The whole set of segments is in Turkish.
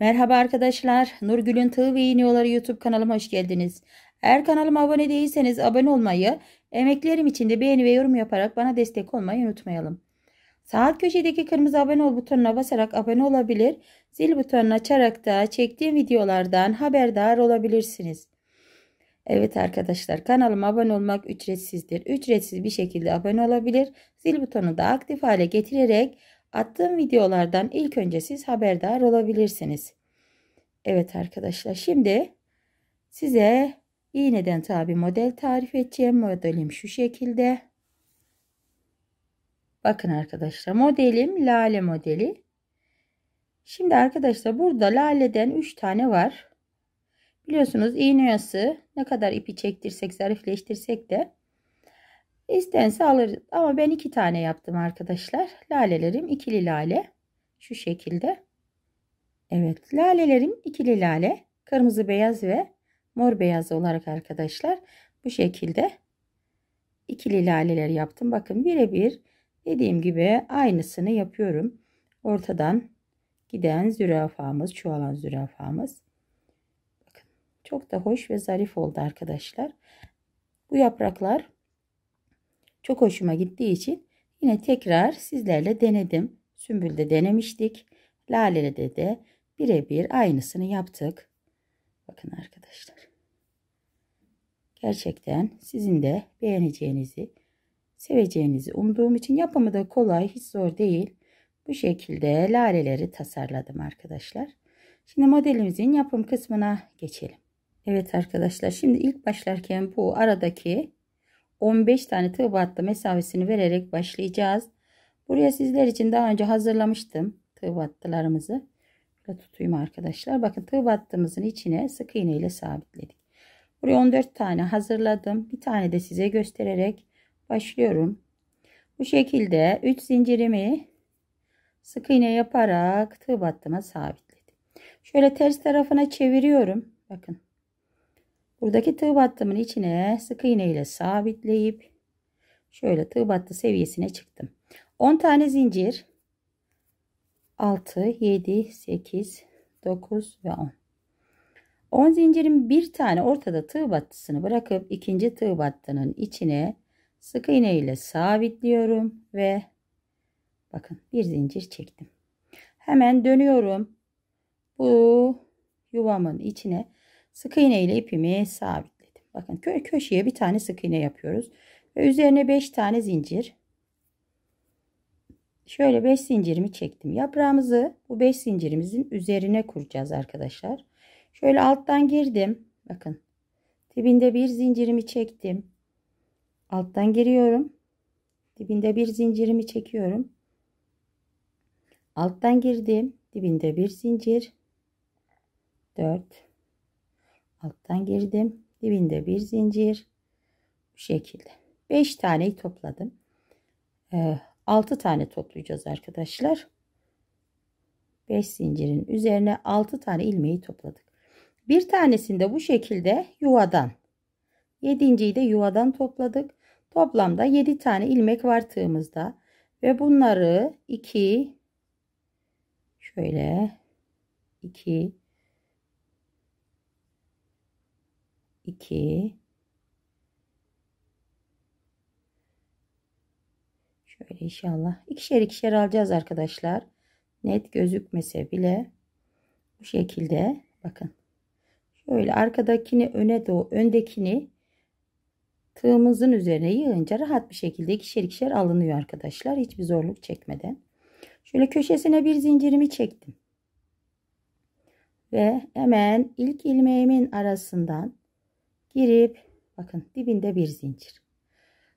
Merhaba arkadaşlar. Nurgül'ün Tığ ve İğniyoları YouTube kanalıma hoş geldiniz. Eğer kanalıma abone değilseniz abone olmayı, emeklerim için de beğeni ve yorum yaparak bana destek olmayı unutmayalım. Sağ alt köşedeki kırmızı abone ol butonuna basarak abone olabilir, zil butonunu açarak da çektiğim videolardan haberdar olabilirsiniz. Evet arkadaşlar kanalıma abone olmak ücretsizdir. Ücretsiz bir şekilde abone olabilir, zil butonunu da aktif hale getirerek Attığım videolardan ilk önce siz haberdar olabilirsiniz. Evet arkadaşlar şimdi size iğneden tabi model tarif edeceğim. Modelim şu şekilde. Bakın arkadaşlar modelim lale modeli. Şimdi arkadaşlar burada laleden 3 tane var. Biliyorsunuz iğne yası ne kadar ipi çektirsek zarifleştirsek de İstense alırız. Ama ben iki tane yaptım arkadaşlar. Lalelerim ikili lale. Şu şekilde. Evet lalelerim ikili lale. Kırmızı beyaz ve mor beyaz olarak arkadaşlar. Bu şekilde ikili laleler yaptım. Bakın birebir dediğim gibi aynısını yapıyorum. Ortadan giden zürafamız, çoğalan zürafamız. Bakın çok da hoş ve zarif oldu arkadaşlar. Bu yapraklar çok hoşuma gittiği için yine tekrar sizlerle denedim. Sümbül'de denemiştik. Lale'de de birebir aynısını yaptık. Bakın arkadaşlar. Gerçekten sizin de beğeneceğinizi, seveceğinizi umduğum için yapımı da kolay, hiç zor değil. Bu şekilde laleleri tasarladım arkadaşlar. Şimdi modelimizin yapım kısmına geçelim. Evet arkadaşlar şimdi ilk başlarken bu aradaki 15 tane tığ battı mesafesini vererek başlayacağız. Buraya sizler için daha önce hazırlamıştım tığ battılarımızı. Şöyle tutayım arkadaşlar. Bakın tığ battığımızın içine sık iğne ile sabitledik. Buraya 14 tane hazırladım. Bir tane de size göstererek başlıyorum. Bu şekilde 3 zincirimi sık iğne yaparak tığ battıma sabitledim. Şöyle ters tarafına çeviriyorum. Bakın Buradaki tığ battımın içine sık iğne ile sabitleyip şöyle tığ battı seviyesine çıktım. 10 tane zincir 6, 7, 8, 9 ve 10. 10 zincirin bir tane ortada tığ battısını bırakıp ikinci tığ battının içine sık iğne ile sabitliyorum ve bakın bir zincir çektim. Hemen dönüyorum. Bu yuvamın içine Sık iğne ile ipimi sabitledim. Bakın kö köşeye bir tane sık iğne yapıyoruz. Ve üzerine 5 tane zincir. Şöyle 5 zincirimi çektim. Yaprağımızı bu 5 zincirimizin üzerine kuracağız arkadaşlar. Şöyle alttan girdim. Bakın. Dibinde bir zincirimi çektim. Alttan giriyorum. Dibinde bir zincirimi çekiyorum. Alttan girdim. Dibinde bir zincir. 4 alttan girdim dibinde bir zincir bu şekilde 5 taneyi topladım ee, tane toplayacağız arkadaşlar 5 zincirin üzerine 6 tane ilmeği topladık bir tanesinde bu şekilde yuvadan yedinciyi de yuvadan topladık toplamda 7 tane ilmek var tığımızda ve bunları 2 şöyle 2 2 Şöyle inşallah ikişer ikişer alacağız arkadaşlar. Net gözükmese bile bu şekilde bakın. Şöyle arkadakini öne doğru öndekini tığımızın üzerine yığınca rahat bir şekilde ikişer ikişer alınıyor arkadaşlar. Hiçbir zorluk çekmeden. Şöyle köşesine bir zincirimi çektim. Ve hemen ilk ilmeğimin arasından girip bakın dibinde bir zincir.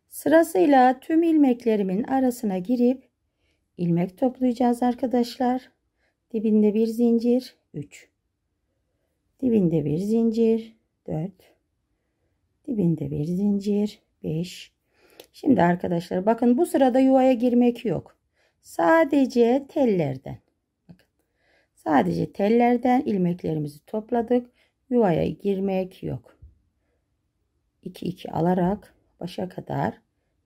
Sırasıyla tüm ilmeklerimin arasına girip ilmek toplayacağız arkadaşlar. Dibinde bir zincir 3. Dibinde bir zincir 4. Dibinde bir zincir 5. Şimdi arkadaşlar bakın bu sırada yuvaya girmek yok. Sadece tellerden. Bakın. Sadece tellerden ilmeklerimizi topladık. Yuvaya girmek yok. 2 2 alarak başa kadar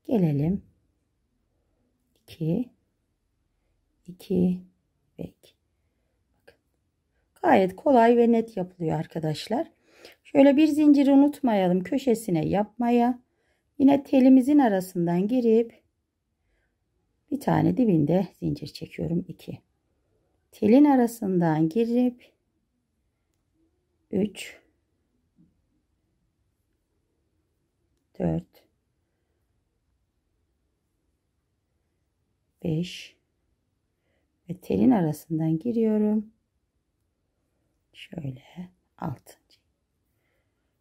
gelelim. 2 2 ve 2. Gayet kolay ve net yapılıyor arkadaşlar. Şöyle bir zinciri unutmayalım köşesine yapmaya. Yine telimizin arasından girip bir tane dibinde zincir çekiyorum 2. Telin arasından girip 3 4 5 ve telin arasından giriyorum. Şöyle 6.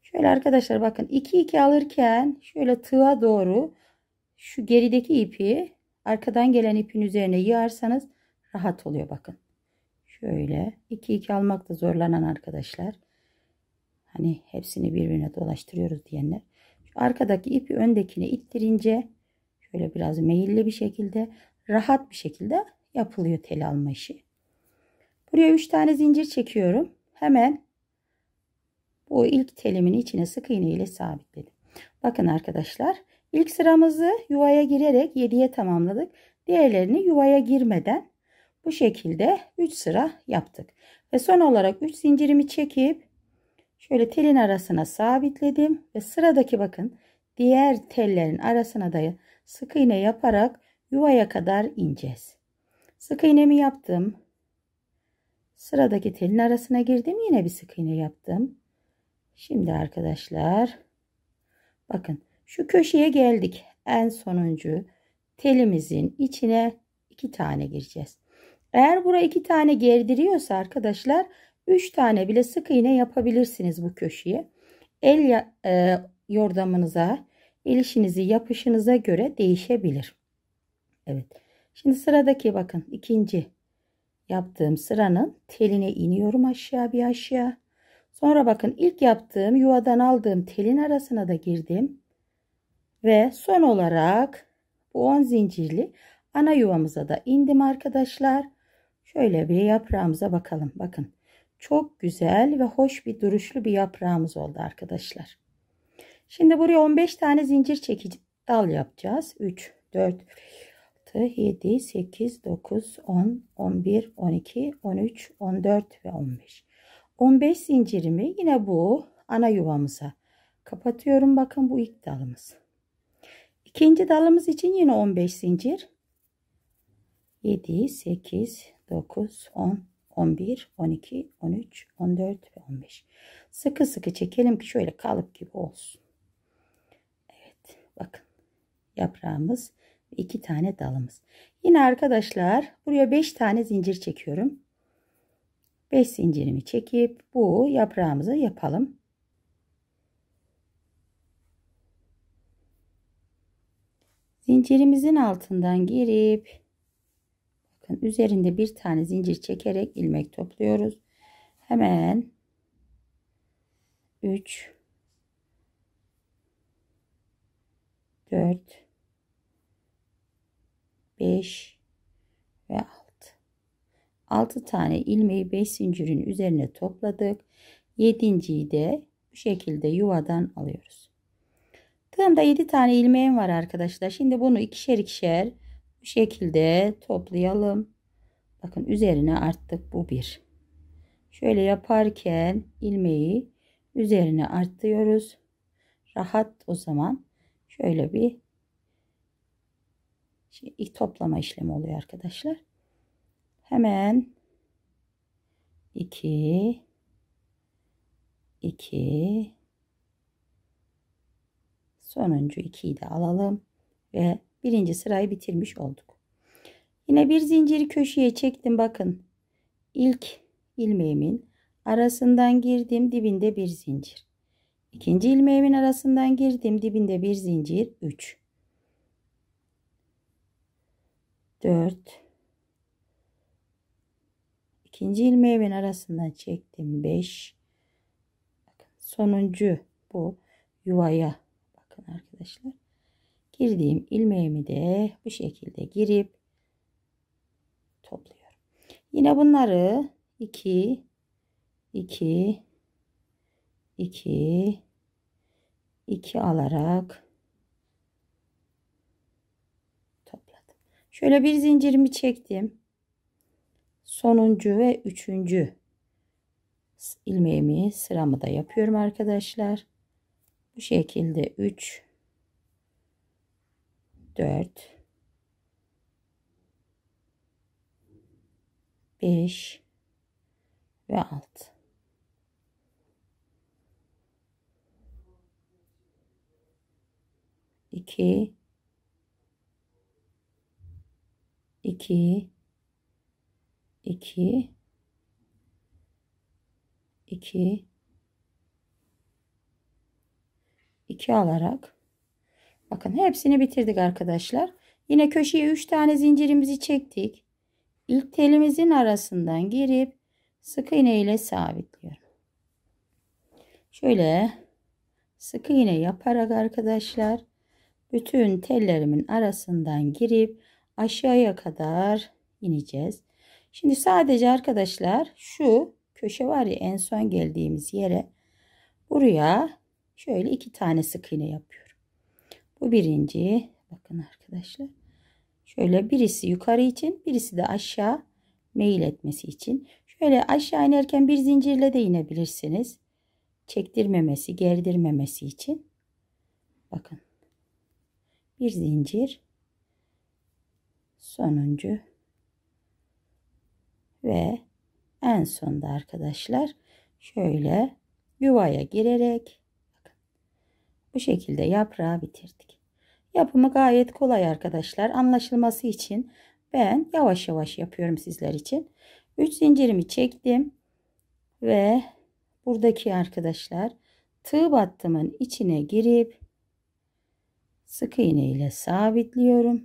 Şöyle arkadaşlar bakın 2 2 alırken şöyle tığa doğru şu gerideki ipi arkadan gelen ipin üzerine yığarsanız rahat oluyor bakın. Şöyle 2 2 almakta zorlanan arkadaşlar. Hani hepsini birbirine dolaştırıyoruz diyenler. Arkadaki ipi öndekine ittirince şöyle biraz meyilli bir şekilde rahat bir şekilde yapılıyor tel alma işi. Buraya 3 tane zincir çekiyorum. Hemen bu ilk telimin içine sık iğne ile sabitledim. Bakın arkadaşlar ilk sıramızı yuvaya girerek 7'ye tamamladık. Diğerlerini yuvaya girmeden bu şekilde 3 sıra yaptık. Ve son olarak 3 zincirimi çekip Şöyle telin arasına sabitledim ve sıradaki bakın diğer tellerin arasına da sık iğne yaparak yuvaya kadar ineceğiz. Sık iğnemi yaptım. Sıradaki telin arasına girdim. Yine bir sık iğne yaptım. Şimdi arkadaşlar bakın şu köşeye geldik. En sonuncu telimizin içine iki tane gireceğiz. Eğer buraya iki tane gerdiriyorsa arkadaşlar 3 tane bile sık iğne yapabilirsiniz bu köşeye. El e, yordamınıza, ilişinizi yapışınıza göre değişebilir. Evet. Şimdi sıradaki bakın ikinci yaptığım sıranın teline iniyorum aşağı bir aşağı. Sonra bakın ilk yaptığım yuvadan aldığım telin arasına da girdim. Ve son olarak bu 10 zincirli ana yuvamıza da indim arkadaşlar. Şöyle bir yaprağımıza bakalım. Bakın çok güzel ve hoş bir duruşlu bir yaprağımız oldu arkadaşlar. Şimdi buraya 15 tane zincir çekici dal yapacağız. 3, 4, 6, 7, 8, 9, 10, 11, 12, 13, 14 ve 15. 15 zincirimi yine bu ana yuvamıza kapatıyorum. Bakın bu ilk dalımız. İkinci dalımız için yine 15 zincir. 7, 8, 9, 10, 11, 12, 13, 14 ve 15. Sıkı sıkı çekelim ki şöyle kalıp gibi olsun. Evet bakın yaprağımız ve 2 tane dalımız. Yine arkadaşlar buraya 5 tane zincir çekiyorum. 5 zincirimi çekip bu yaprağımızı yapalım. Zincirimizin altından girip Bakın üzerinde bir tane zincir çekerek ilmek topluyoruz. Hemen 3 4 5 ve 6 6 tane ilmeği 5 zincirin üzerine topladık. 7.yi de bu şekilde yuvadan alıyoruz. Tığımda 7 tane ilmeğim var arkadaşlar. Şimdi bunu ikişer ikişer bu şekilde toplayalım. Bakın üzerine arttık bu bir. Şöyle yaparken ilmeği üzerine arttırıyoruz. Rahat o zaman şöyle bir şey, toplama işlemi oluyor arkadaşlar. Hemen 2 2 sonuncu 2'yi de alalım ve birinci sırayı bitirmiş olduk. Yine bir zinciri köşeye çektim. Bakın ilk ilmeğimin arasından girdim dibinde bir zincir. İkinci ilmeğimin arasından girdim dibinde bir zincir. 3 4 İkinci ilmeğimin arasından çektim 5 sonuncu bu yuvaya bakın arkadaşlar Girdiğim ilmeğimi de bu şekilde girip topluyorum. Yine bunları 2 2 2 2 alarak topladım. Şöyle bir zincirimi çektim. Sonuncu ve üçüncü ilmeğimi sıramı da yapıyorum arkadaşlar. Bu şekilde 3 4 5 ve 6 2 2 2 2 2 alarak Bakın hepsini bitirdik arkadaşlar. Yine köşeye 3 tane zincirimizi çektik. İlk telimizin arasından girip sık iğne ile sabitliyorum. Şöyle sık iğne yaparak arkadaşlar bütün tellerimin arasından girip aşağıya kadar ineceğiz. Şimdi sadece arkadaşlar şu köşe var ya en son geldiğimiz yere buraya şöyle iki tane sık iğne yapıyorum. Bu birinci. Bakın arkadaşlar. Şöyle birisi yukarı için birisi de aşağı meyil etmesi için. Şöyle aşağı inerken bir zincirle de inebilirsiniz. Çektirmemesi, gerdirmemesi için. Bakın. Bir zincir. Sonuncu. Ve en sonda arkadaşlar şöyle yuvaya girerek bu şekilde yaprağı bitirdik. Yapımı gayet kolay arkadaşlar. Anlaşılması için ben yavaş yavaş yapıyorum sizler için. 3 zincirimi çektim. Ve buradaki arkadaşlar tığ battımın içine girip sık iğne ile sabitliyorum.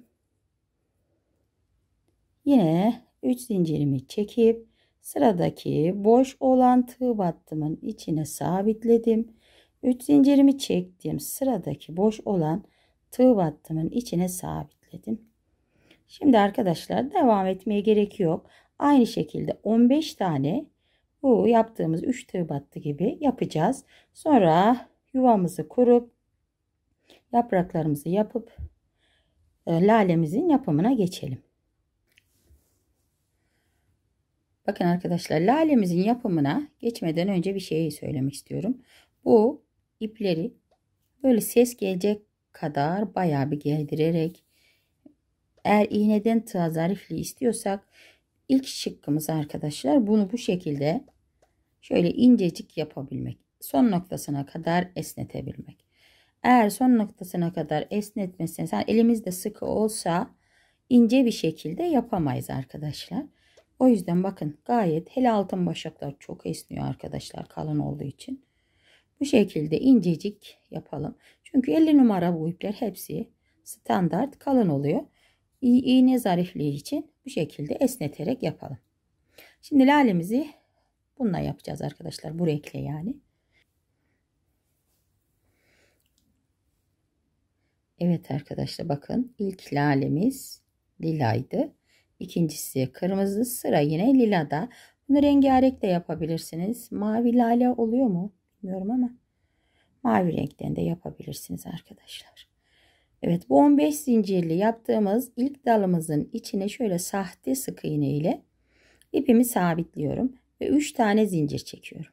Yine 3 zincirimi çekip sıradaki boş olan tığ battımın içine sabitledim. 3 zincirimi çektim. Sıradaki boş olan tığ battımın içine sabitledim. Şimdi arkadaşlar devam etmeye gerek yok. Aynı şekilde 15 tane bu yaptığımız 3 tığ battı gibi yapacağız. Sonra yuvamızı kurup yapraklarımızı yapıp e, lalemizin yapımına geçelim. Bakın arkadaşlar lalemizin yapımına geçmeden önce bir şey söylemek istiyorum. Bu ipleri böyle ses gelecek kadar bayağı bir geldirerek eğer iğneden tığa zarifliği istiyorsak ilk şıkkımız arkadaşlar bunu bu şekilde şöyle incecik yapabilmek. Son noktasına kadar esnetebilmek. Eğer son noktasına kadar esnetmeseniz yani elimizde sıkı olsa ince bir şekilde yapamayız arkadaşlar. O yüzden bakın gayet hele altın başaklar çok esniyor arkadaşlar kalın olduğu için. Bu şekilde incecik yapalım. Çünkü 50 numara bu ipler hepsi standart kalın oluyor. İ iğne zarifliği için bu şekilde esneterek yapalım. Şimdi lalemizi bununla yapacağız arkadaşlar. Bu renkle yani. Evet arkadaşlar bakın ilk lalemiz lilaydı. İkincisi kırmızı sıra yine lilada. Bunu rengarenk de yapabilirsiniz. Mavi lale oluyor mu? yapmıyorum ama mavi renkten de yapabilirsiniz arkadaşlar. Evet bu 15 zincirli yaptığımız ilk dalımızın içine şöyle sahte sık iğne ile ipimi sabitliyorum ve 3 tane zincir çekiyorum.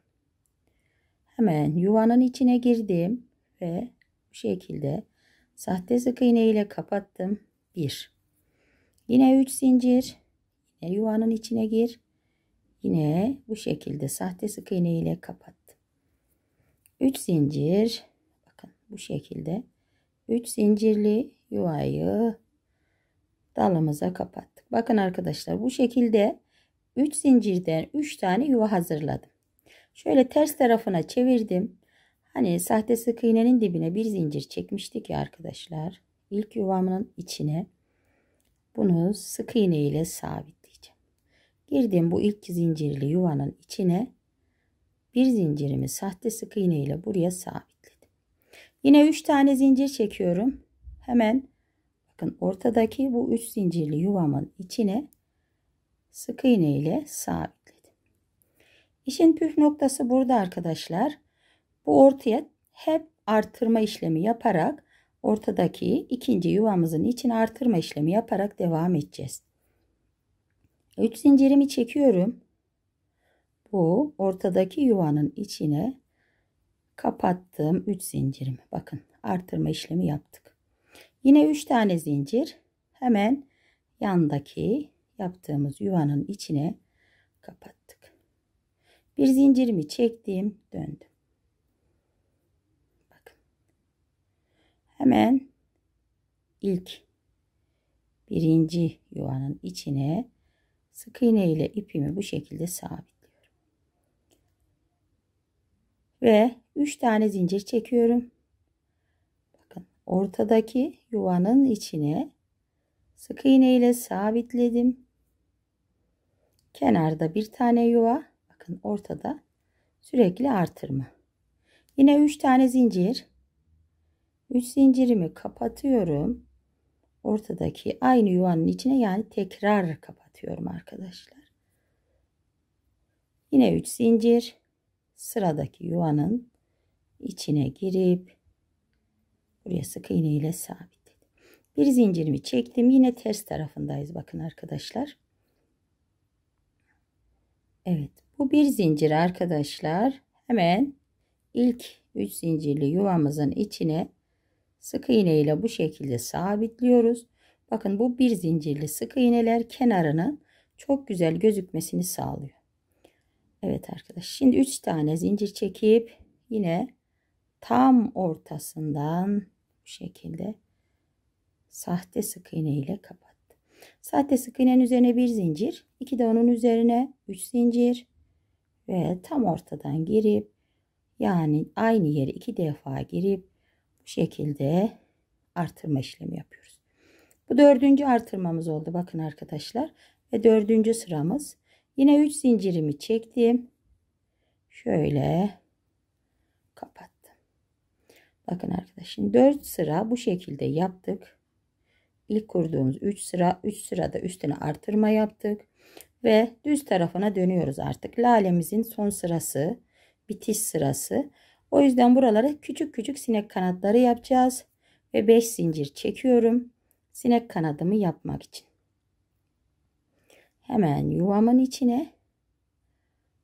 Hemen yuvanın içine girdim ve bu şekilde sahte sık iğne ile kapattım. 1. Yine 3 zincir. Yine yuvanın içine gir. Yine bu şekilde sahte sık iğne ile kapattım. 3 zincir bakın bu şekilde 3 zincirli yuvayı dalımıza kapattık. Bakın arkadaşlar bu şekilde 3 zincirden 3 tane yuva hazırladım. Şöyle ters tarafına çevirdim. Hani sahte sık iğnenin dibine bir zincir çekmiştik ya arkadaşlar. İlk yuvamın içine bunu sık iğne ile sabitleyeceğim. Girdim bu ilk zincirli yuvanın içine bir zincirimi sahte sık iğne ile buraya sabitledim. Yine 3 tane zincir çekiyorum. Hemen bakın ortadaki bu 3 zincirli yuvamın içine sık iğne ile sabitledim. İşin püf noktası burada arkadaşlar. Bu ortaya hep artırma işlemi yaparak ortadaki ikinci yuvamızın için artırma işlemi yaparak devam edeceğiz. 3 zincirimi çekiyorum bu ortadaki yuvanın içine kapattığım 3 zincirim. bakın artırma işlemi yaptık. Yine 3 tane zincir hemen yandaki yaptığımız yuvanın içine kapattık. Bir zincirimi çektim döndüm. Bakın hemen ilk birinci yuvanın içine sık iğne ile ipimi bu şekilde sabit. ve 3 tane zincir çekiyorum. Bakın ortadaki yuvanın içine sık iğne ile sabitledim. Kenarda bir tane yuva. Bakın ortada sürekli artırma. Yine 3 tane zincir. 3 zincirimi kapatıyorum. Ortadaki aynı yuvanın içine yani tekrar kapatıyorum arkadaşlar. Yine 3 zincir sıradaki yuvanın içine girip buraya sık iğne ile sabitledim. Bir zincirimi çektim. Yine ters tarafındayız bakın arkadaşlar. Evet bu bir zincir arkadaşlar. Hemen ilk 3 zincirli yuvamızın içine sık iğne ile bu şekilde sabitliyoruz. Bakın bu bir zincirli sık iğneler kenarının çok güzel gözükmesini sağlıyor. Evet arkadaş şimdi 3 tane zincir çekip yine tam ortasından bu şekilde sahte sık iğne ile kapattım. Sahte sık iğnenin üzerine bir zincir, iki de onun üzerine 3 zincir ve tam ortadan girip yani aynı yere iki defa girip bu şekilde artırma işlemi yapıyoruz. Bu dördüncü artırmamız oldu bakın arkadaşlar ve dördüncü sıramız Yine 3 zincirimi çektim. Şöyle kapattım. Bakın arkadaşlar 4 sıra bu şekilde yaptık. İlk kurduğumuz 3 sıra 3 sırada üstüne artırma yaptık ve düz tarafına dönüyoruz artık. Lalemizin son sırası, bitiş sırası. O yüzden buralara küçük küçük sinek kanatları yapacağız ve 5 zincir çekiyorum. Sinek kanadımı yapmak için. Hemen yuvamın içine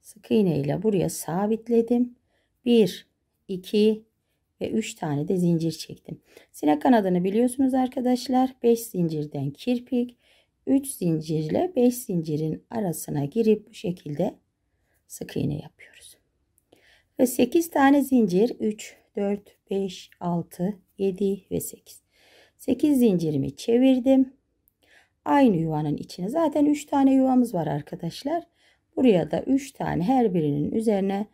sık iğne ile buraya sabitledim. 1, 2 ve 3 tane de zincir çektim. Sinek kanadını biliyorsunuz arkadaşlar. 5 zincirden kirpik, 3 zincirle 5 zincirin arasına girip bu şekilde sık iğne yapıyoruz. Ve 8 tane zincir 3, 4, 5, 6, 7 ve 8. 8 zincirimi çevirdim aynı yuvanın içine. Zaten 3 tane yuvamız var arkadaşlar. Buraya da 3 tane her birinin üzerine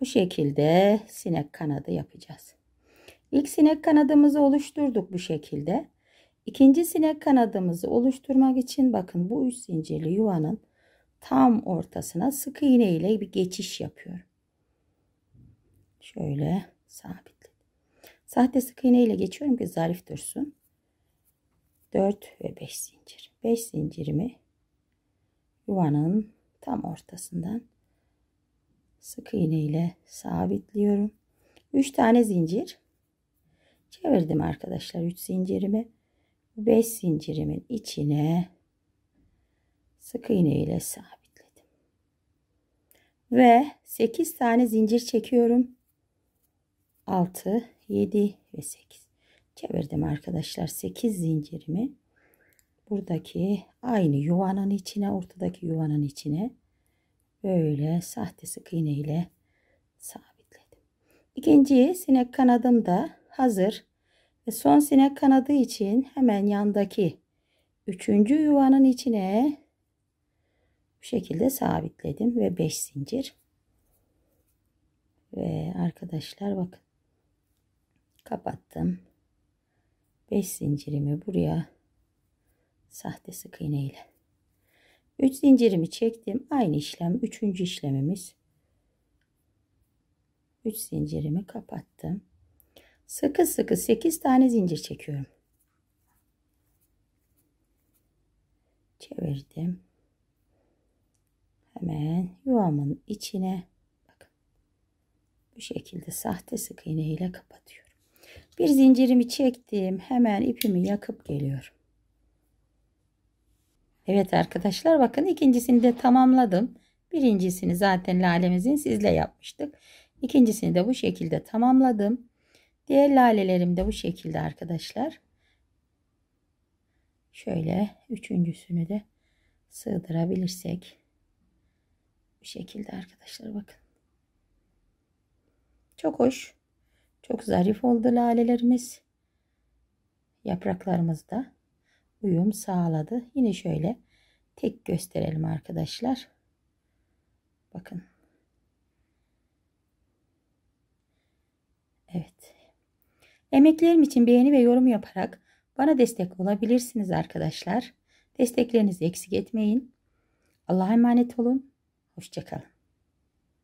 bu şekilde sinek kanadı yapacağız. İlk sinek kanadımızı oluşturduk bu şekilde. İkinci sinek kanadımızı oluşturmak için bakın bu üç zincirli yuvanın tam ortasına sık iğne ile bir geçiş yapıyorum. Şöyle sabit. Sahte sık iğne ile geçiyorum ki zarif dursun. 4 ve 5 zincir. 5 zincirimi yuvanın tam ortasından sık iğne ile sabitliyorum. 3 tane zincir çevirdim arkadaşlar 3 zincirimi. 5 zincirimin içine sık iğne ile sabitledim. Ve 8 tane zincir çekiyorum. 6, 7 ve 8 çevirdim arkadaşlar 8 zincirimi buradaki aynı yuvanın içine ortadaki yuvanın içine böyle sahte sık iğne ile sabitledim ikinci sinek kanadım da hazır ve son sinek kanadı için hemen yandaki üçüncü yuvanın içine bu şekilde sabitledim ve 5 zincir ve arkadaşlar bakın kapattım 5 zincirimi buraya sahte sık iğne ile 3 zincirimi çektim. Aynı işlem 3. işlemimiz. 3 zincirimi kapattım. Sıkı sıkı 8 tane zincir çekiyorum. Çevirdim. Hemen yuvamın içine bakın. Bu şekilde sahte sık iğne ile kapatıyorum. Bir zincirimi çektim. Hemen ipimi yakıp geliyorum. Evet arkadaşlar bakın ikincisini de tamamladım. Birincisini zaten lalemizin sizle yapmıştık. İkincisini de bu şekilde tamamladım. Diğer lalelerim de bu şekilde arkadaşlar. Şöyle üçüncüsünü de sığdırabilirsek. Bu şekilde arkadaşlar bakın. Çok hoş. Çok zarif oldu lalelerimiz. Yapraklarımız da uyum sağladı. Yine şöyle tek gösterelim arkadaşlar. Bakın. Evet. Emeklerim için beğeni ve yorum yaparak bana destek olabilirsiniz arkadaşlar. Desteklerinizi eksik etmeyin. Allah'a emanet olun. Hoşçakalın.